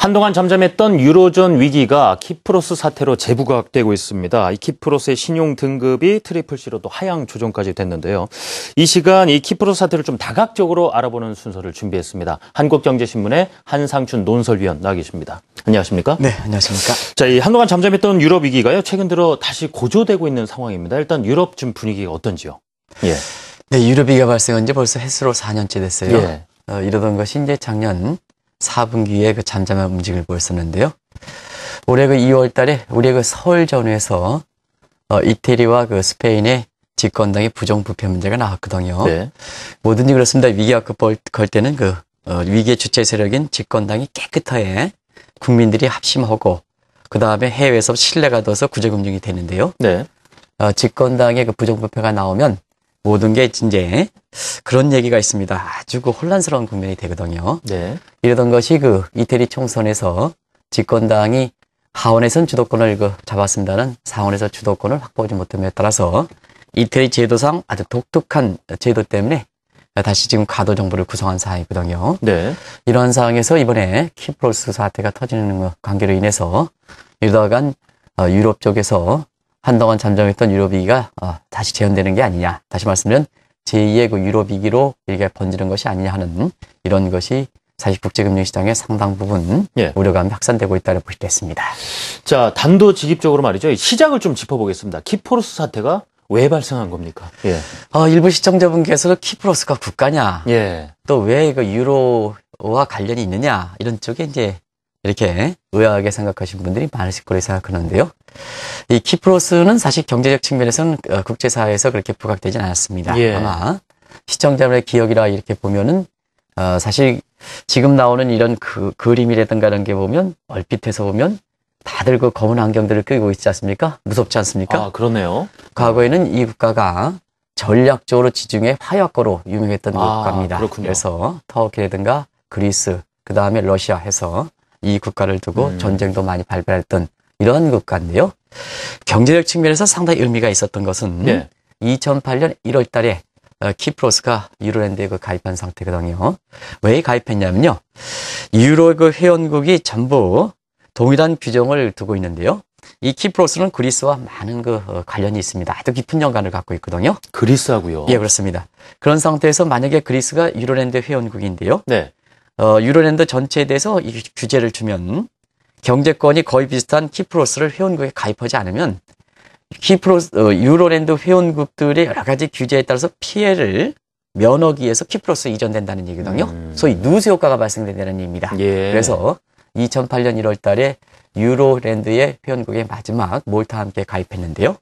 한동안 잠잠했던 유로존 위기가 키프로스 사태로 재부각되고 있습니다. 이 키프로스의 신용 등급이 트리플 C로 도 하향 조정까지 됐는데요. 이 시간 이 키프로스 사태를 좀 다각적으로 알아보는 순서를 준비했습니다. 한국경제신문의 한상춘 논설위원 나와 계십니다. 안녕하십니까? 네, 안녕하십니까? 자, 이 한동안 잠잠했던 유럽 위기가요. 최근 들어 다시 고조되고 있는 상황입니다. 일단 유럽 지금 분위기가 어떤지요? 예. 네, 유럽 위기가 발생한 지 벌써 해수로 4년째 됐어요. 예. 어, 이러던 것이 이제 작년 4분기에 그 잠잠한 움직임을 보였었는데요. 올해 그 2월 달에 우리의 그 서울 전후에서 어, 이태리와 그 스페인의 집권당의 부정부패 문제가 나왔거든요. 네. 뭐든지 그렇습니다. 위기가 급할 때는 그 어, 위기의 주체 세력인 집권당이 깨끗하게 국민들이 합심하고 그 다음에 해외에서 신뢰가 둬서 구제금융이 되는데요. 네. 어, 집권당의 그 부정부패가 나오면 모든 게 이제 그런 얘기가 있습니다. 아주 그 혼란스러운 국면이 되거든요. 네. 이러던 것이 그 이태리 총선에서 집권당이 하원에선 주도권을 그 잡았습니다는 상원에서 주도권을 확보하지 못함에 따라서 이태리 제도상 아주 독특한 제도 때문에 다시 지금 가도 정부를 구성한 상황이거든요. 네. 이러한 상황에서 이번에 키프로스 사태가 터지는 관계로 인해서 이다간 어, 유럽 쪽에서 한동안 잠잠했던 유럽비기가 어, 다시 재현되는 게 아니냐. 다시 말씀드리면 제2의 그유럽비기로일게 번지는 것이 아니냐 하는 이런 것이 사실 국제금융시장의 상당 부분 예. 우려감이 확산되고 있다고 보실 수습니다 자, 단도직입적으로 말이죠. 시작을 좀 짚어보겠습니다. 키포로스 사태가 왜 발생한 겁니까? 예. 어, 일부 시청자분께서는 키프로스가 국가냐, 예. 또 왜 이 그 유로와 관련이 있느냐 이런 쪽에 이제 이렇게 의아하게 생각하시는 분들이 많으실 거라 생각하는데요. 이 키프로스는 사실 경제적 측면에서는 어, 국제사회에서 그렇게 부각되진 않았습니다. 예. 아마 시청자들의 기억이라 이렇게 보면은 어, 사실 지금 나오는 이런 그, 그림이라든가 이런 게 보면 얼핏해서 보면 다들 그 검은 안경들을 끼고 있지 않습니까? 무섭지 않습니까? 아, 그러네요. 과거에는 이 국가가 전략적으로 지중해 화약고로 유명했던 아, 국가입니다. 그렇군요. 그래서 터키라든가 그리스, 그 다음에 러시아 해서 이 국가를 두고 음. 전쟁도 많이 발발했던 이런 국가인데요. 경제적 측면에서 상당히 의미가 있었던 것은 예. 2008년 1월 달에 어, 키프로스가 유로랜드에 그 가입한 상태거든요. 왜 가입했냐면요. 유로 그 회원국이 전부 동일한 규정을 두고 있는데요. 이 키프로스는 그리스와 많은 그 어, 관련이 있습니다. 아주 깊은 연관을 갖고 있거든요. 그리스하고요. 예, 그렇습니다. 그런 상태에서 만약에 그리스가 유로랜드 회원국인데요. 네. 어, 유로랜드 전체에 대해서 이 규제를 주면 경제권이 거의 비슷한 키프로스를 회원국에 가입하지 않으면 키프로스 어, 유로랜드 회원국들의 여러 가지 규제에 따라서 피해를 면허기 위해서 키프로스 이전된다는 얘기거든요. 음. 소위 누수 효과가 발생된다는 얘기입니다. 예. 그래서 2008년 1월 달에 유로랜드의 회원국의 마지막 몰타 함께 가입했는데요.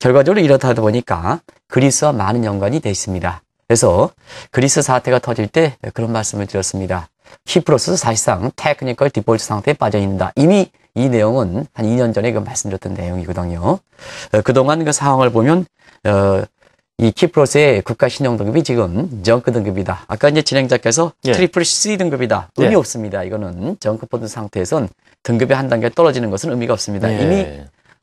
결과적으로 이렇다 보니까 그리스와 많은 연관이 돼 있습니다. 그래서 그리스 사태가 터질 때 그런 말씀을 드렸습니다. 키프로스 사실상 테크니컬 디폴트 상태에 빠져 있는다. 이미 이 내용은 한 2년 전에 그 말씀드렸던 내용이거든요. 어, 그동안 그 상황을 보면 어, 이 키프로스의 국가 신용 등급이 지금 정크 등급이다. 아까 이제 진행자께서 예. 트리플 C 등급이다. 의미 예. 없습니다. 이거는 정크 펀드 상태에선 등급이 한 단계 떨어지는 것은 의미가 없습니다. 예. 이미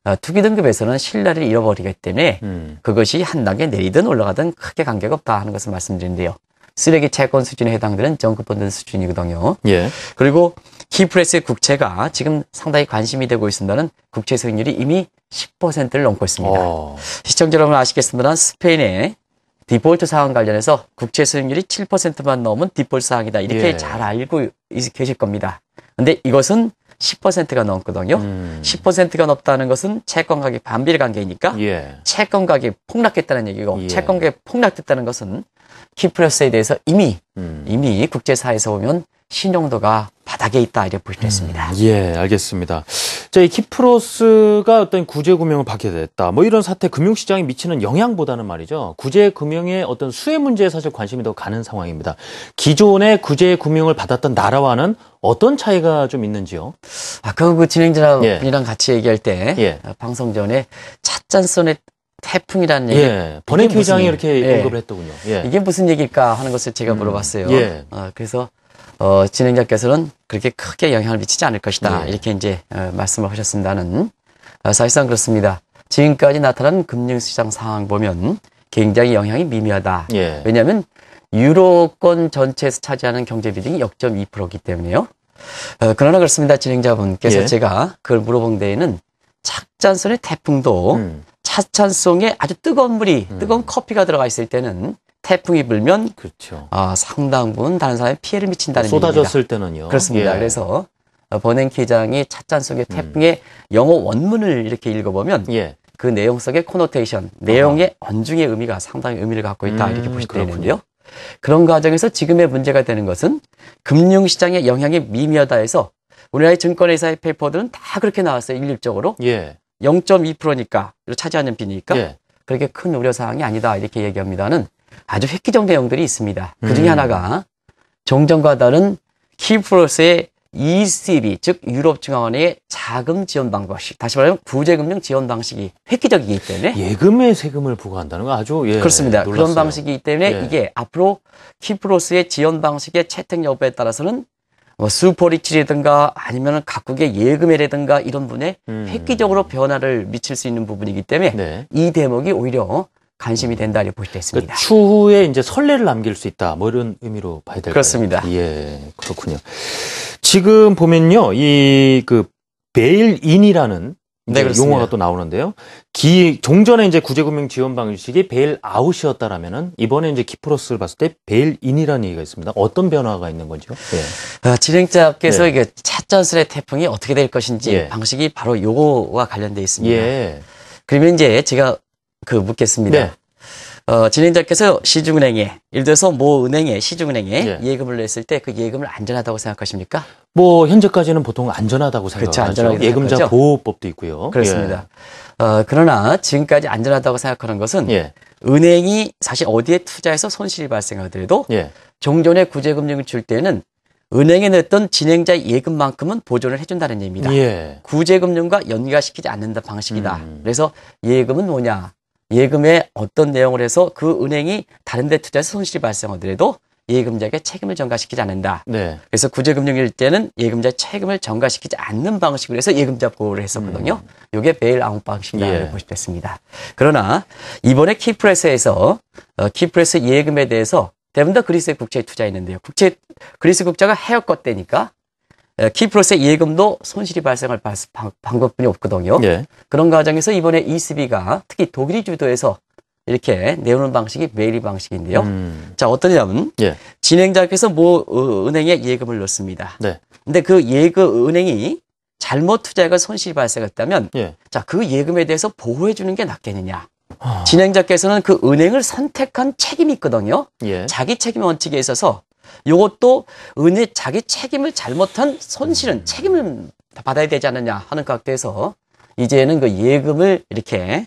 어, 투기 등급에서는 신뢰를 잃어버리기 때문에 음. 그것이 한 단계 내리든 올라가든 크게 관계가 없다 하는 것을 말씀드린데요. 쓰레기 채권 수준에 해당되는 정급펀드 수준이거든요. 예. 그리고 키프레스의 국채가 지금 상당히 관심이 되고 있습니다는 국채 수익률이 이미 10%를 넘고 있습니다. 오. 어. 시청자 여러분 아시겠습니다만 스페인의 디폴트 사항 관련해서 국채 수익률이 7%만 넘은 디폴트 사항이다. 이렇게 예. 잘 알고 계실 겁니다. 근데 이것은 10%가 넘거든요. 음. 10%가 높다는 것은 채권 가격 반비례 관계이니까 예. 채권 가격이 폭락했다는 얘기고 예. 채권 가격이 폭락됐다는 것은 키프로스에 대해서 이미 음. 이미 국제사회에서 보면 신용도가 바닥에 있다 이렇게 보시면 되습니다. 음, 예, 알겠습니다. 자, 이 키프로스가 어떤 구제 금융을 받게 됐다. 뭐 이런 사태 금융 시장에 미치는 영향보다는 말이죠. 구제 금융의 어떤 수혜 문제에 사실 관심이 더 가는 상황입니다. 기존의 구제 금융을 받았던 나라와는 어떤 차이가 좀 있는지요? 아, 그거 그 진행자분이랑 예. 같이 얘기할 때 예. 방송 전에 찻잔 손에 태풍이라는 예, 얘기. 예. 버냉키 의장이 이렇게 예. 언급을 했더군요. 예. 이게 무슨 얘기일까 하는 것을 제가 음. 물어봤어요. 예. 어, 그래서 어, 진행자께서는 그렇게 크게 영향을 미치지 않을 것이다. 예. 이렇게 이제 어, 말씀을 하셨습니다는 어, 사실상 그렇습니다. 지금까지 나타난 금융시장 상황 보면 굉장히 영향이 미미하다. 예. 왜냐하면 유로권 전체에서 차지하는 경제 비중이 0.2%이기 때문에요. 어, 그러나 그렇습니다. 진행자분께서 예. 제가 그걸 물어본 데에는 착잔선의 태풍도 음. 하찬송에 아주 뜨거운 물이, 음. 뜨거운 커피가 들어가 있을 때는 태풍이 불면 그렇죠. 아, 상당 부분 다른 사람에 피해를 미친다는 쏟아졌을 얘기입 때는요. 그렇습니다. 예. 그래서 버냉 어, 회장이 찻잔 송의 음. 태풍의 음. 영어 원문을 이렇게 읽어보면 예. 그 내용 속의 코노테이션, 내용의 아 언중의 의미가 상당히 의미를 갖고 있다 음, 이렇게 보실 수 있는데요. 그런 과정에서 지금의 문제가 되는 것은 금융시장의 영향이 미미하다 해서 우리나라의 증권회사의 페이퍼들은 다 그렇게 나왔어요, 일률적으로. 예. 0.2%니까 차지하는 비니까 예. 그렇게 큰 우려사항이 아니다 이렇게 얘기합니다는 아주 획기적 내용들이 있습니다. 그 중에 음. 하나가 정전과 다른 키프로스의 ECB 즉유럽중앙은의 자금 지원 방식 다시 말하면 구제금융 지원 방식이 획기적이기 때문에 예금에 세금을 부과한다는 건 아주 예, 그렇습니다. 놀랐어요. 그런 방식이기 때문에 예. 이게 앞으로 키프로스의 지원 방식의 채택 여부에 따라서는 뭐수퍼리치라든가 아니면 각국의 예금이라든가 이런 분에 음. 획기적으로 변화를 미칠 수 있는 부분이기 때문에 네. 이 대목이 오히려 관심이 음. 된다 이렇게 볼수 있습니다. 그러니까 추후에 이제 선례를 남길 수 있다 뭐 이런 의미로 봐야 될까요? 그렇습니다. 예, 그렇군요. 지금 보면요, 이 그 베일인이라는 네, 용어가 또 나오는데요. 기 종전에 이제 구제금융 지원 방식이 베일 아웃이었다라면은 이번에 이제 키프로스를 봤을 때 베일 인이라는 얘기가 있습니다. 어떤 변화가 있는 건지요? 예. 진행자께서 네. 이게 차전술의 태풍이 어떻게 될 것인지 예. 방식이 바로 요거와 관련돼 있습니다. 예. 그러면 이제 제가 그 묻겠습니다. 네. 어, 진행자께서 시중은행에, 예를 들어서 뭐 은행에, 시중은행에 예. 금을 냈을 때 그 예금을 안전하다고 생각하십니까? 뭐, 현재까지는 보통 안전하다고 그렇죠. 생각하죠. 안전 예금자 생각하죠? 보호법도 있고요. 그렇습니다. 예. 어, 그러나 지금까지 안전하다고 생각하는 것은 예. 은행이 사실 어디에 투자해서 손실이 발생하더라도 예. 종전에 구제금융을 줄 때는 은행에 넣었던 진행자 예금만큼은 보존을 해준다는 얘기입니다. 예. 구제금융과 연계시키지 않는다 방식이다. 음. 그래서 예금은 뭐냐? 예금에 어떤 내용을 해서 그 은행이 다른 데 투자해서 손실이 발생하더라도 예금자에게 책임을 전가시키지 않는다. 네. 그래서 구제금융일 때는 예금자 책임을 전가시키지 않는 방식으로 해서 예금자 보호를 했었거든요. 음. 이게 베일아웃 방식이라고 예. 보시겠습니다. 그러나 이번에 키프레스에서 어, 키프레스 예금에 대해서 대부분 다 그리스의 국채에 투자했는데요. 국채 그리스 국자가 헤어 것 때니까 키플러스 예금도 손실이 발생할 방법뿐이 없거든요. 예. 그런 과정에서 이번에 ECB가 특히 독일이 주도해서 이렇게 내오는 방식이 매일리 방식인데요. 음. 자, 어떠냐면 예. 진행자께서 뭐 은행에 예금을 넣습니다. 네. 근데 그 예금 은행이 잘못 투자가 손실이 발생했다면 예. 자, 그 예금에 대해서 보호해 주는 게 낫겠느냐. 아. 진행자께서는 그 은행을 선택한 책임이 있거든요. 예. 자기 책임 원칙에 있어서 이것도 은혜 자기 책임을 잘못한 손실은 책임을 받아야 되지 않느냐 하는 각도에서 이제는 그 예금을 이렇게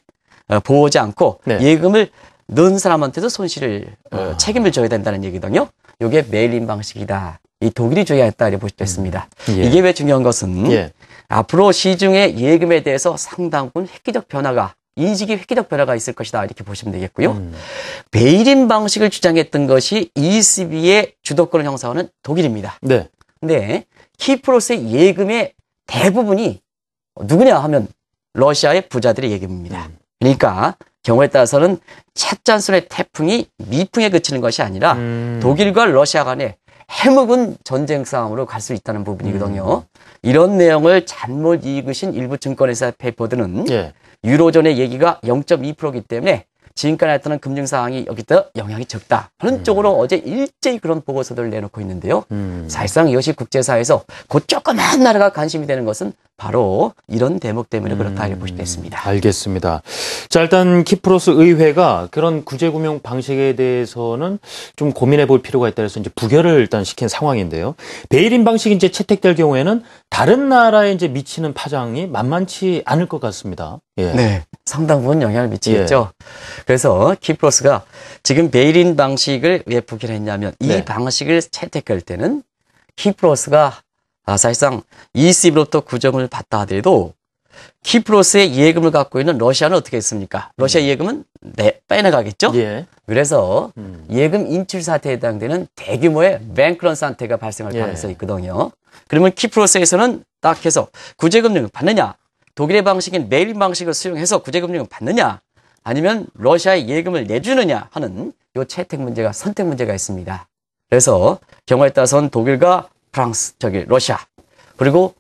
보호하지 어, 않고 네. 예금을 넣은 사람한테도 손실을 어, 아. 책임을 져야 된다는 얘기거든요. 이게 메일인 방식이다. 이 독일이 줘야 했다 이렇게 보시겠습니다. 음. 예. 이게 왜 중요한 것은 예. 앞으로 시중의 예금에 대해서 상당 부분 획기적 변화가 인식의 획기적 변화가 있을 것이다 이렇게 보시면 되겠고요. 음. 베일인 방식을 주장했던 것이 ECB의 주도권을 형성하는 독일입니다. 네. 근데 키프로스의 예금의 대부분이 누구냐 하면 러시아의 부자들의 예금입니다. 음. 그러니까 경우에 따라서는 찻잔순의 태풍이 미풍에 그치는 것이 아니라 음. 독일과 러시아 간의 해묵은 전쟁 싸움으로 갈 수 있다는 부분이거든요. 음. 이런 내용을 잘못 읽으신 일부 증권회사 페이퍼들은 예. 유로존의 얘기가 0.2%이기 때문에 지금까지 했던 금융사항이 여기다 영향이 적다 하는 음. 쪽으로 어제 일제히 그런 보고서들을 내놓고 있는데요. 음. 사실상 이것이 국제사회에서 곧 조그만 나라가 관심이 되는 것은 바로 이런 대목 때문에 그렇다 이렇게 보시면 음. 습니다 알겠습니다. 자 일단 키프로스 의회가 그런 구제금융 방식에 대해서는 좀 고민해 볼 필요가 있다 해서 이제 부결을 일단 시킨 상황인데요. 베일인 방식이 이제 채택될 경우에는 다른 나라에 이제 미치는 파장이 만만치 않을 것 같습니다. 예. 네. 상당 부분 영향을 미치겠죠. 예. 그래서 키프로스가 지금 베일인 방식을 왜 포기했냐면 이 네. 방식을 채택할 때는 키프로스가 아, 사실상 ECB로부터 구정을 받다 하더라도 키프로스의 예금을 갖고 있는 러시아는 어떻게 했습니까? 러시아 음. 예금은 내, 네, 빼내가겠죠? 예. 그래서 음. 예금 인출 사태에 해당되는 대규모의 뱅크런 상태가 발생할 예. 가능성이 있거든요. 그러면 키프로스에서는 딱 해서 구제금융을 받느냐 독일의 방식인 메일린 방식을 수용해서 구제금융을 받느냐 아니면 러시아에 예금을 내주느냐 하는 이 채택 문제가 선택 문제가 있습니다. 그래서 경우에 따라서는 독일과 프랑스, 저기 러시아 그리고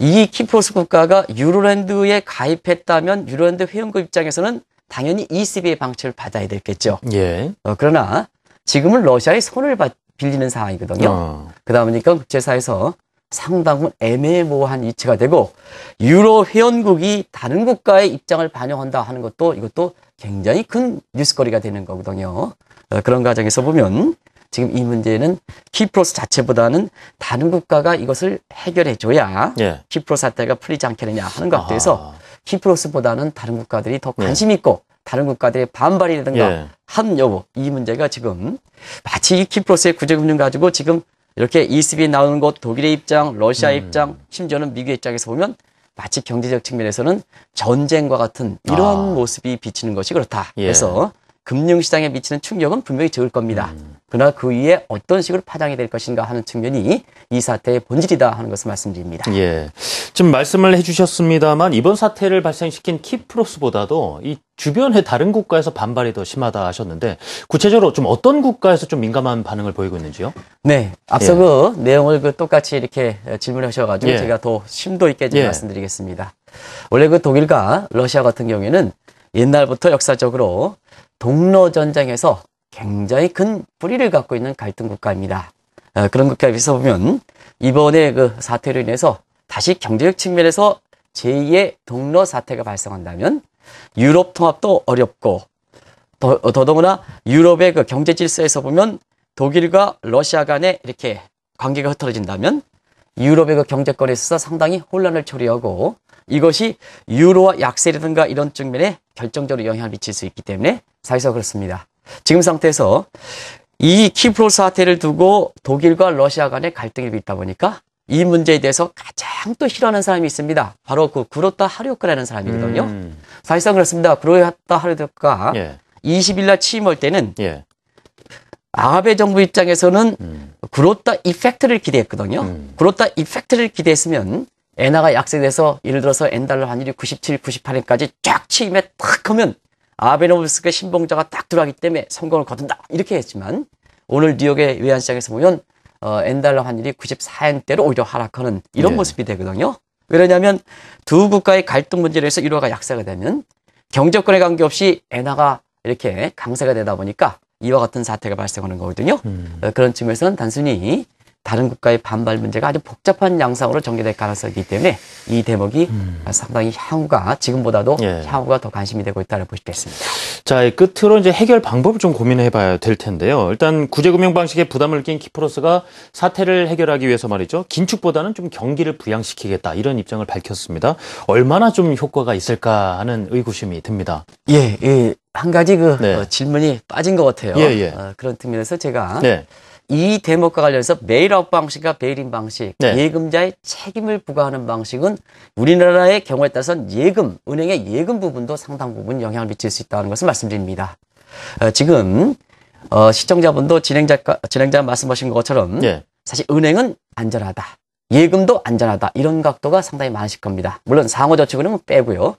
이 키프로스 국가가 유로랜드에 가입했다면 유로랜드 회원국 입장에서는 당연히 ECB의 방침을 받아야 되겠죠. 예. 어, 그러나 지금은 러시아의 손을 빌리는 상황이거든요. 어. 그다음에 국제사에서 상당히 애매모호한 이치가 되고 유로 회원국이 다른 국가의 입장을 반영한다 하는 것도 이것도 굉장히 큰 뉴스거리가 되는 거거든요. 어, 그런 과정에서 보면 지금 이 문제는 키프로스 자체보다는 다른 국가가 이것을 해결해 줘야 예. 키프로스 사태가 풀리지 않겠느냐 하는 것 같아서 아 키프로스보다는 다른 국가들이 더 네. 관심 있고 예. 다른 국가들의 반발이라든가 예. 한 여부 이 문제가 지금 마치 이 키프로스의 구제금융 가지고 지금 이렇게 ECB 나오는 것 독일의 입장, 러시아 음. 입장, 심지어는 미국의 입장에서 보면 마치 경제적 측면에서는 전쟁과 같은 이런 아. 모습이 비치는 것이 그렇다. 예. 해서 금융시장에 미치는 충격은 분명히 적을 겁니다. 음. 그러나 그 위에 어떤 식으로 파장이 될 것인가 하는 측면이 이 사태의 본질이다 하는 것을 말씀드립니다. 예. 지금 말씀을 해주셨습니다만 이번 사태를 발생시킨 키프로스보다도 이 주변의 다른 국가에서 반발이 더 심하다 하셨는데 구체적으로 좀 어떤 국가에서 좀 민감한 반응을 보이고 있는지요? 네. 앞서 예. 그 내용을 그 똑같이 이렇게 질문하셔가지고 예. 제가 더 심도 있게 좀 예. 말씀드리겠습니다. 원래 그 독일과 러시아 같은 경우에는 옛날부터 역사적으로 동로 전쟁에서 굉장히 큰 뿌리를 갖고 있는 갈등 국가입니다. 어, 그런 국가에 비해서 보면 이번에 그 사태로 인해서 다시 경제적 측면에서 제2의 동로 사태가 발생한다면 유럽 통합도 어렵고 더, 어, 더더구나 유럽의 그 경제 질서에서 보면 독일과 러시아 간에 이렇게 관계가 흐트러진다면 유럽의 그 경제권에 있어서 상당히 혼란을 초래하고 이것이 유로와 약세라든가 이런 측면에 결정적으로 영향을 미칠 수 있기 때문에 사회에서 그렇습니다. 지금 상태에서 이 키프로 스 사태를 두고 독일과 러시아 간의 갈등이 있다 보니까 이 문제에 대해서 가장 또 싫어하는 사람이 있습니다. 바로 그 구로타 하리오크라는 사람이거든요. 음. 사실상 그렇습니다. 구로타 하리오크가 예. 20일 날 취임할 때는 예. 아베 정부 입장에서는 음. 구로타 이펙트를 기대했거든요. 음. 구로타 이펙트를 기대했으면 엔화가 약세돼서 예를 들어서 엔달러 환율이 97, 98엔까지 쫙 치임에 탁 하면 아베노미스크 신봉자가 딱 들어가기 때문에 성공을 거둔다 이렇게 했지만 오늘 뉴욕의 외환시장에서 보면 어, 엔달러 환율이 94엔대로 오히려 하락하는 이런 예. 모습이 되거든요. 왜냐하면 두 국가의 갈등 문제로 해서 일화가 약세가 되면 경제권에 관계없이 엔화가 이렇게 강세가 되다 보니까 이와 같은 사태가 발생하는 거거든요. 음. 어, 그런 측면에서는 단순히 다른 국가의 반발 문제가 아주 복잡한 양상으로 전개될 가능성이 있기 때문에 이 대목이 음. 상당히 향후가 지금보다도 예. 향후가 더 관심이 되고 있다고 볼수 있겠습니다. 자, 끝으로 이제 해결 방법을 좀 고민해 봐야 될 텐데요. 일단 구제금융 방식에 부담을 낀 키프로스가 사태를 해결하기 위해서 말이죠. 긴축보다는 좀 경기를 부양시키겠다 이런 입장을 밝혔습니다. 얼마나 좀 효과가 있을까 하는 의구심이 듭니다. 예, 예. 한 가지 그 네. 어, 질문이 빠진 것 같아요. 예, 예. 어, 그런 측면에서 제가 네. 이 대목과 관련해서 베일업 방식과 베일인 방식, 네. 예금자의 책임을 부과하는 방식은 우리나라의 경우에 따라서는 예금, 은행의 예금 부분도 상당 부분 영향을 미칠 수 있다는 것을 말씀드립니다. 어, 지금 어, 시청자분도 진행자 진행자 말씀하신 것처럼 네. 사실 은행은 안전하다. 예금도 안전하다. 이런 각도가 상당히 많으실 겁니다. 물론 상호저축은 빼고요.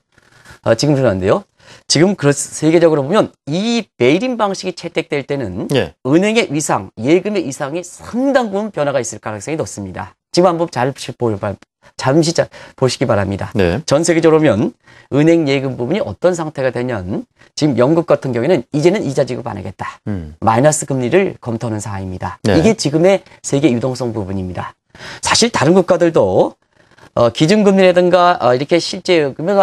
아, 지금 그러는데요 지금 그렇 세계적으로 보면 이 베일인 방식이 채택될 때는 예. 은행의 위상, 예금의 이상이 상당 부분 변화가 있을 가능성이 높습니다. 지금 한번 잘 보여 잠시 자, 보시기 바랍니다. 네. 전 세계적으로 보면 은행 예금 부분이 어떤 상태가 되냐면 지금 영국 같은 경우에는 이제는 이자 지급 안 하겠다. 음. 마이너스 금리를 검토하는 상황입니다. 네. 이게 지금의 세계 유동성 부분입니다. 사실 다른 국가들도 어, 기준금리라든가 어, 이렇게 실제 금액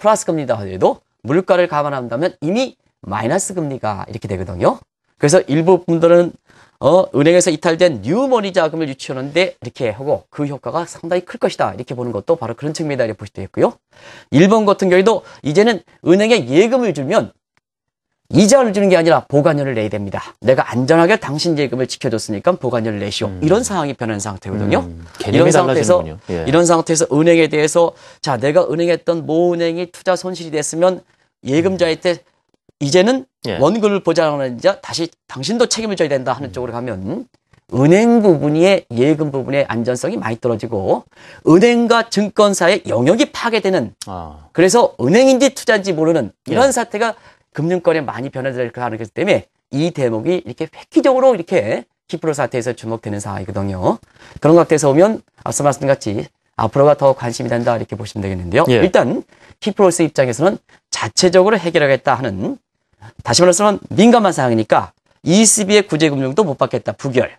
플러스 금리다 하더라도 물가를 감안한다면 이미 마이너스 금리가 이렇게 되거든요. 그래서 일부 분들은 어, 은행에서 이탈된 뉴머니 자금을 유치하는데 이렇게 하고 그 효과가 상당히 클 것이다. 이렇게 보는 것도 바로 그런 측면이다. 이렇게 보시도 했고요 일본 같은 경우에도 이제는 은행에 예금을 주면 이자를 주는 게 아니라 보관료를 내야 됩니다. 내가 안전하게 당신 예금을 지켜줬으니까 보관료를 내시오. 음. 이런 상황이 변한 상태거든요. 음. 이런 상태에서 예. 이런 상태에서 은행에 대해서 자 내가 은행했던 모은행이 투자 손실이 됐으면 예금자한테 이제는 예. 원금을 보장하는 자 다시 당신도 책임을 져야 된다 하는 음. 쪽으로 가면 은행 부분의 예금 부분의 안전성이 많이 떨어지고 은행과 증권사의 영역이 파괴되는 아. 그래서 은행인지 투자인지 모르는 이런 예. 사태가 금융권에 많이 변화될 가능성이 그 때문에 이 대목이 이렇게 획기적으로 이렇게 키프로 사태에서 주목되는 상황이거든요 그런 것에서 오면 앞서 말씀 같이 앞으로가 더 관심이 된다 이렇게 보시면 되겠는데요. 예. 일단 키프로스 입장에서는 자체적으로 해결하겠다 하는 다시 말해서는 민감한 사항이니까 ECB의 구제금융도 못 받겠다 부결.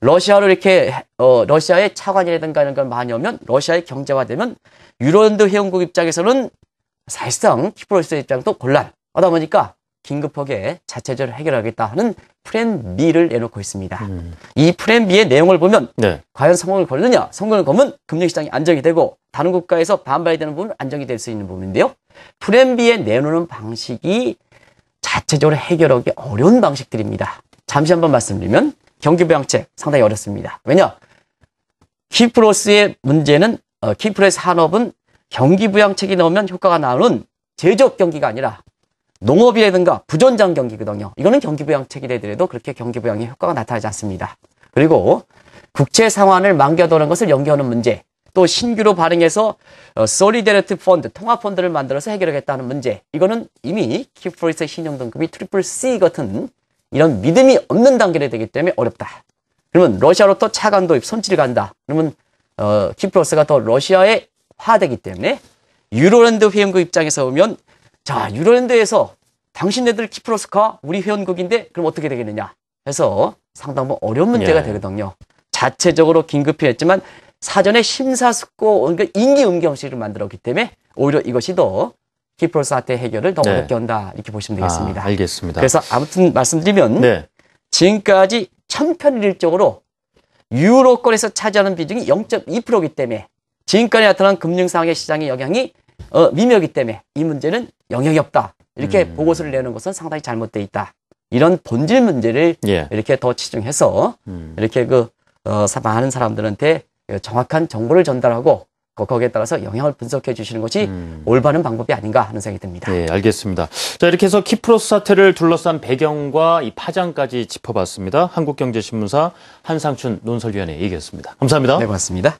러시아로 이렇게 어, 러시아의 차관이라든가 이런 걸 많이 오면 러시아의 경제화되면 유로연도 회원국 입장에서는 사실상 키프로스 입장도 곤란. 하다 보니까 긴급하게 자체적으로 해결하겠다는 프랜 B를 내놓고 있습니다. 음. 이 프랜 B의 내용을 보면 네. 과연 성공을 걸느냐? 성공을 걸면 금융시장이 안정이 되고 다른 국가에서 반발이 되는 부분은 안정이 될 수 있는 부분인데요. 프랜 B에 내놓는 방식이 자체적으로 해결하기 어려운 방식들입니다. 잠시 한번 말씀드리면 경기 부양책 상당히 어렵습니다. 왜냐? 키프로스의 문제는 어, 키프로스 산업은 경기 부양책이 나오면 효과가 나오는 제조업 경기가 아니라 농업이라든가 부전장 경기거든요. 이거는 경기부양책이라 해도 그렇게 경기부양의 효과가 나타나지 않습니다. 그리고 국채 상환을 망겨도는 것을 연기하는 문제, 또 신규로 발행해서 솔리데리티 어, 펀드, 통합 펀드를 만들어서 해결하겠다는 문제. 이거는 이미 키프리스 신용 등급이 트리플 C 같은 이런 믿음이 없는 단계가 되기 때문에 어렵다. 그러면 러시아로부터 차관 도입, 손질 이 간다. 그러면 어, 키프로스가 더 러시아에 화되기 때문에 유로랜드 회원국 입장에서 보면 자, 유럽연대에서 당신네들 키프로스카 우리 회원국인데 그럼 어떻게 되겠느냐 해서 상당히 어려운 문제가 예. 되거든요. 자체적으로 긴급히 했지만 사전에 심사숙고 그러니까 임기응기 형식을 만들었기 때문에 오히려 이것이 더 키프로스 사태 해결을 더 네. 어렵게 한다 이렇게 보시면 되겠습니다. 아, 알겠습니다. 그래서 아무튼 말씀드리면 네. 지금까지 천편일률적으로 유로권에서 차지하는 비중이 0.2%이기 때문에 지금까지 나타난 금융상황의 시장의 영향이 어, 미묘하기 때문에 이 문제는 영역이 없다. 이렇게 음. 보고서를 내는 것은 상당히 잘못되어 있다. 이런 본질 문제를 예. 이렇게 더 치중해서 음. 이렇게 그 어, 많은 사람들한테 그 정확한 정보를 전달하고 그 거기에 따라서 영향을 분석해 주시는 것이 음. 올바른 방법이 아닌가 하는 생각이 듭니다. 네, 알겠습니다. 자, 이렇게 해서 키프로스 사태를 둘러싼 배경과 이 파장까지 짚어봤습니다. 한국경제신문사 한상춘 논설위원의 얘기였습니다. 감사합니다. 네, 고맙습니다.